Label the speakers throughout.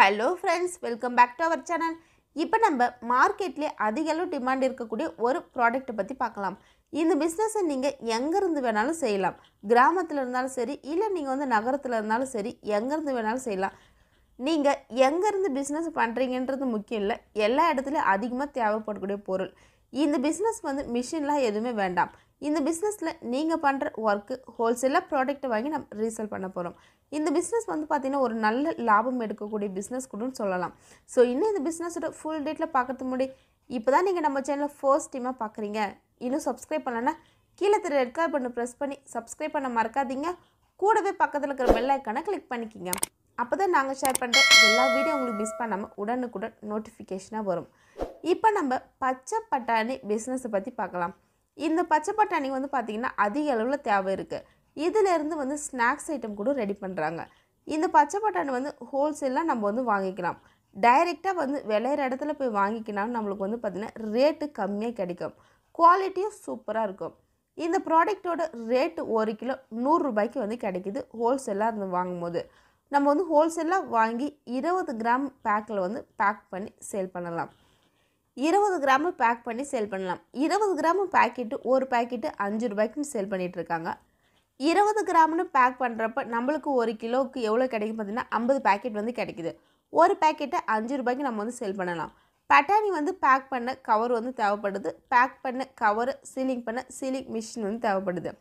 Speaker 1: hello friends welcome back to our channel இப்போ நம்ம மார்க்கெட்லேயே அதிகளவு டிமாண்ட் இருக்கக்கூடிய ஒரு ப்ராடக்ட்டை பற்றி பார்க்கலாம் இந்த பிஸ்னஸை நீங்கள் எங்கேருந்து வேணாலும் செய்யலாம் கிராமத்தில் இருந்தாலும் சரி இல்லை நீங்கள் வந்து நகரத்தில் இருந்தாலும் சரி எங்கேருந்து வேணாலும் செய்யலாம் நீங்கள் எங்கேருந்து பிஸ்னஸ் பண்ணுறீங்கன்றது முக்கியம் இல்லை எல்லா இடத்துலையும் அதிகமாக தேவைப்படக்கூடிய பொருள் இந்த பிஸ்னஸ் வந்து மிஷின்லாம் எதுவுமே வேண்டாம் இந்த பிஸ்னஸில் நீங்கள் பண்ணுற ஒர்க்கு ஹோல்சேலாக ப்ராடக்ட்டை வாங்கி நம்ம ரீசேல் பண்ண போகிறோம் இந்த பிஸ்னஸ் வந்து பார்த்திங்கன்னா ஒரு நல்ல லாபம் எடுக்கக்கூடிய பிஸ்னஸ் கூடனு சொல்லலாம் ஸோ இன்னும் இந்த பிஸ்னஸோட ஃபுல் டேட்டில் பார்க்கறதுக்கு முன்னாடி இப்போ தான் நீங்கள் நம்ம சேனலில் ஃபர்ஸ்ட் டைமாக பார்க்குறீங்க இன்னும் சப்ஸ்கிரைப் பண்ணலன்னா கீழே திரு ரெட் கார்ட் பண்ணி ப்ரெஸ் பண்ணி சப்ஸ்கிரைப் பண்ண மறக்காதீங்க கூடவே பக்கத்தில் இருக்கிற பெல் ஐக்கானை கிளிக் பண்ணிக்கிங்க அப்போ தான் நாங்கள் ஷேர் பண்ணுற எல்லா வீடியோ உங்களுக்கு மிஸ் பண்ணாமல் உடனுக்குடன் நோட்டிஃபிகேஷனாக வரும் இப்போ நம்ம பச்சை பட்டாணி பிஸ்னஸை பற்றி பார்க்கலாம் இந்த பச்சை பட்டாணி வந்து பார்த்திங்கன்னா அதிக அளவில் தேவை இருக்குது இதிலேருந்து வந்து ஸ்நாக்ஸ் ஐட்டம் கூட ரெடி பண்ணுறாங்க இந்த பச்சை பட்டாணி வந்து ஹோல்சேலாக நம்ம வந்து வாங்கிக்கலாம் டைரெக்டாக வந்து விளையிற இடத்துல போய் வாங்கிக்கினாலும் நம்மளுக்கு வந்து பார்த்திங்கன்னா ரேட்டு கம்மியாக கிடைக்கும் குவாலிட்டியும் சூப்பராக இருக்கும் இந்த ப்ராடக்டோட ரேட்டு ஒரு கிலோ நூறுரூபாய்க்கு வந்து கிடைக்கிது ஹோல்சேலாக இருந்து வாங்கும்போது நம்ம வந்து ஹோல்சேலாக வாங்கி இருபது கிராம் பேக்கில் வந்து பேக் பண்ணி சேல் பண்ணலாம் இருபது கிராமு பேக் பண்ணி சேல் பண்ணலாம் இருபது கிராமு பேக்கெட்டு ஒரு பேக்கெட்டு அஞ்சு ரூபாய்க்குன்னு சேல் பண்ணிகிட்ருக்காங்க இருபது கிராம்னு பேக் பண்ணுறப்ப நம்மளுக்கு ஒரு கிலோவுக்கு எவ்வளோ கிடைக்கும் பார்த்திங்கன்னா ஐம்பது பேக்கெட் வந்து கிடைக்குது ஒரு பேக்கெட்டை அஞ்சு ரூபாய்க்கு நம்ம வந்து சேல் பண்ணலாம் பட்டாணி வந்து பேக் பண்ண கவர் வந்து தேவைப்படுது பேக் பண்ண கவர் சீலிங் பண்ண சீலிங் மிஷின் வந்து தேவைப்படுது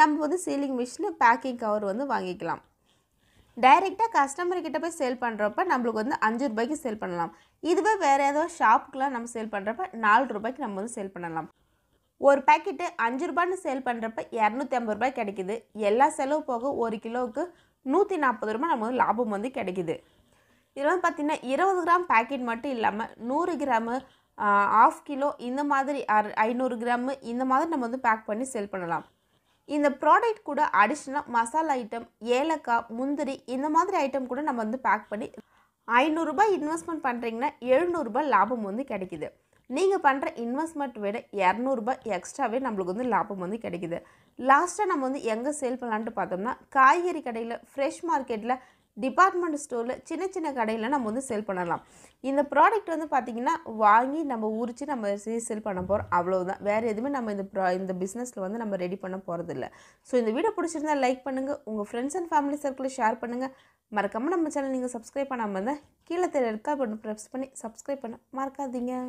Speaker 1: நம்ம வந்து சீலிங் மிஷினு பேக்கிங் கவர் வந்து வாங்கிக்கலாம் டைரெக்டாக கஸ்டமர்கிட்ட போய் சேல் பண்ணுறப்ப நம்மளுக்கு வந்து அஞ்சு ரூபாய்க்கு சேல் பண்ணலாம் இதுவே வேறு ஏதோ ஷாப்புக்கெலாம் நம்ம சேல் பண்ணுறப்ப நாலு ரூபாய்க்கு நம்ம வந்து சேல் பண்ணலாம் ஒரு பேக்கெட்டு அஞ்சு ரூபான்னு சேல் பண்ணுறப்ப இரநூத்தி ஐம்பது ரூபாய் கிடைக்குது எல்லா செலவு போக ஒரு கிலோவுக்கு நூற்றி நாற்பது ரூபாய் நம்ம வந்து லாபம் வந்து கிடைக்குது இதில் வந்து பார்த்திங்கன்னா இருபது கிராம் பேக்கெட் மட்டும் இல்லாமல் நூறு கிராமு ஆஃப் கிலோ இந்த மாதிரி ஐநூறு கிராமு இந்த மாதிரி நம்ம வந்து பேக் பண்ணி சேல் பண்ணலாம் இந்த ப்ராடக்ட் கூட அடிஷ்னலாக மசாலா ஐட்டம் ஏலக்காய் முந்திரி இந்த மாதிரி ஐட்டம் கூட நம்ம வந்து பேக் பண்ணி ஐநூறுரூபா இன்வெஸ்ட்மெண்ட் பண்ணுறீங்கன்னா எழுநூறுபா லாபம் வந்து கிடைக்கிது நீங்கள் பண்ணுற இன்வெஸ்ட்மெண்ட் விட இரநூறுபா எக்ஸ்ட்ராவே நம்மளுக்கு வந்து லாபம் வந்து கிடைக்குது லாஸ்ட்டாக நம்ம வந்து எங்கே சேல் பண்ணலான்ட்டு பார்த்தோம்னா காய்கறி கடையில் ஃப்ரெஷ் மார்க்கெட்டில் டிபார்ட்மெண்ட் ஸ்டோரில் சின்ன சின்ன கடையில் நம்ம வந்து சேல் பண்ணலாம் இந்த ப்ராடக்ட் வந்து பார்த்திங்கன்னா வாங்கி நம்ம உரித்து நம்ம சேல் பண்ண போகிறோம் அவ்வளோதான் வேறு எதுவுமே நம்ம இந்த ப்ரா இந்த பிஸ்னஸில் வந்து நம்ம ரெடி பண்ண போகிறதில்ல ஸோ இந்த வீடியோ பிடிச்சிருந்தா லைக் பண்ணுங்கள் உங்கள் ஃப்ரெண்ட்ஸ் அண்ட் ஃபேமிலி சர்க்கிளில் ஷேர் பண்ணுங்கள் மறக்காமல் நம்ம சேனல் நீங்கள் சப்ஸ்கிரைப் பண்ணாமல் இருந்தால் கீழே தெரியல இருக்கா பட்டன் ப்ரெஸ் பண்ணி சப்ஸ்கிரைப் பண்ண மறக்காதீங்க